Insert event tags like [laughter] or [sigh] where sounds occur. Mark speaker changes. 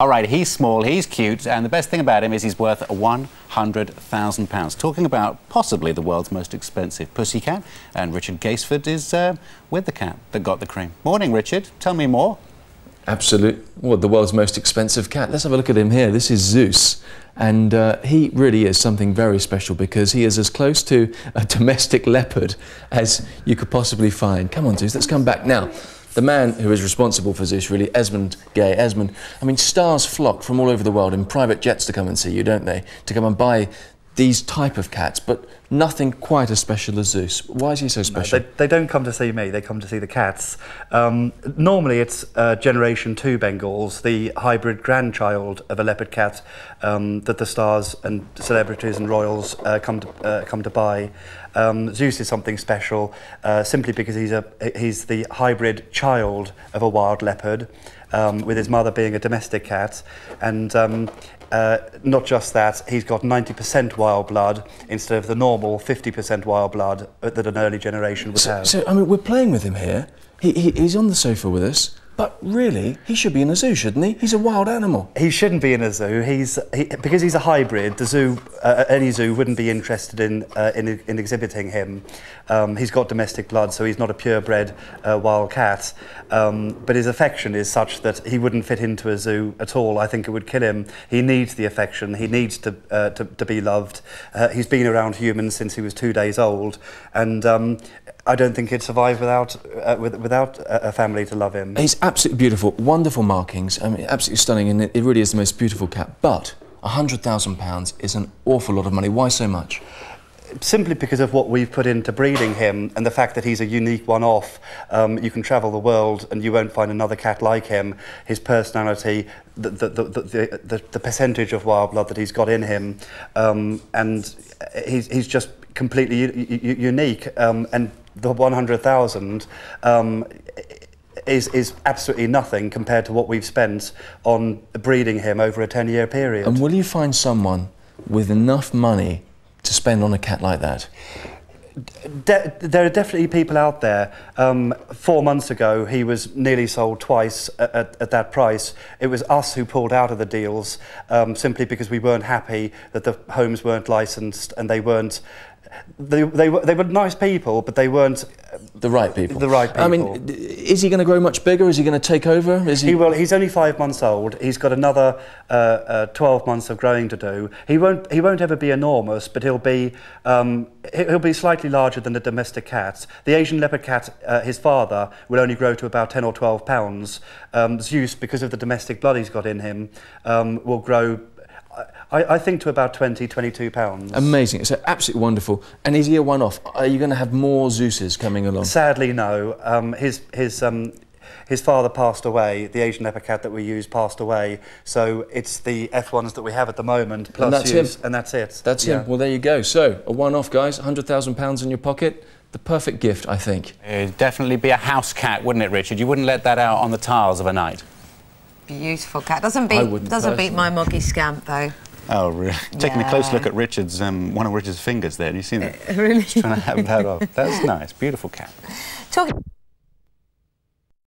Speaker 1: All right, he's small, he's cute, and the best thing about him is he's worth £100,000. Talking about possibly the world's most expensive pussycat, and Richard Gaisford is uh,
Speaker 2: with the cat that got the cream. Morning, Richard. Tell me more. Absolute. Well, the world's most expensive cat. Let's have a look at him here. This is Zeus. And uh, he really is something very special because he is as close to a [laughs] domestic leopard as you could possibly find. Come on, Zeus, let's come back now the man who is responsible for this, really, Esmond Gay. Esmond, I mean, stars flock from all over the world in private jets to come and see you, don't they? To come and buy these type of cats, but nothing quite as special as Zeus. Why is he so special? No, they,
Speaker 1: they, don't come to see me, they come to see the cats. Um, normally it's uh, generation two Bengals, the hybrid grandchild of a leopard cat um, that the stars and celebrities and royals uh, come, to, uh, come to buy. Um, Zeus is something special uh, simply because he's, a, he's the hybrid child of a wild leopard. Um, with his mother being a domestic cat, and um, uh, not just that, he's got 90% wild blood instead of the normal 50% wild blood that an early generation would so, have. So,
Speaker 2: I mean, we're playing with him here. He, he, he's on the sofa with us. But really, he should be in a zoo, shouldn't he? He's a wild animal. He shouldn't be in a zoo. He's he, because he's a hybrid. The zoo, uh, any
Speaker 1: zoo, wouldn't be interested in uh, in, in, exhibiting him. Um, he's got domestic blood, so he's not a purebred uh, wild cat. Um, but his affection is such that he wouldn't fit into a zoo at all. I think it would kill him. He needs the affection. He needs to uh, to, to, be loved. Uh, he's been around humans since he was two days old, and um, I don't think he'd survive without uh, without a family to love him. He's
Speaker 2: absolutely beautiful, wonderful markings. I mean, absolutely stunning, and it, it really is the most beautiful cat. But £100,000 is an awful lot of money. Why so much? Simply because of what we've put into breeding him and the fact that he's a unique one
Speaker 1: off. Um, you can travel the world and you won't find another cat like him. His personality, the, the, the, the, the, the percentage of wild blood that he's got in him, um, and he's, he's just completely unique. Um, and the 100,000, um, is, is absolutely nothing compared to what we've spent on breeding him over a 10 year period. And
Speaker 2: will you find someone with enough money to spend on a cat like that?
Speaker 1: De there are definitely people out there. Um, four months ago, he was nearly sold twice at, at, at, that price. It was us who pulled out of the deals um, simply because we weren't happy that the homes weren't licensed and they weren't. They, they, were, they were nice people, but they weren't. The right people. The right people. I mean, is he going to grow much bigger? Is he going to take over? Is he... he will. He's only five months old. He's got another uh, uh, 12 months of growing to do. He won't, he won't ever be enormous, but he'll be, um, he'll be slightly larger than the domestic cats. The Asian leopard cat, uh, his father, will only grow to about 10 or 12 pounds. Um, Zeus, because of the domestic blood he's got in him, um, will grow I, I, think to about 20, 22 pounds.
Speaker 2: Amazing. It's absolutely wonderful. And is he a one-off? Are you going to have more Zeus's coming along? Sadly,
Speaker 1: no. Um, his, his, um, his father passed away. The Asian leopard cat that we use passed
Speaker 2: away. So it's the F1s that we have at the moment. Plus and that's use, him. And that's it. That's yeah. him. Well, there you go. So a one-off, guys. £100,000 in your pocket the perfect gift, I think. It'd definitely be a house cat, wouldn't it, Richard? You wouldn't let that out on the tiles of a night
Speaker 1: beautiful cat. Doesn't beat doesn't personally. beat my moggy scamp though. Oh, really? Taking yeah. a close look at Richard's um, one of Richard's fingers there. Do you seen that? Uh, [laughs] really? Just trying to have that off. That's nice. Beautiful cat.
Speaker 2: Talking.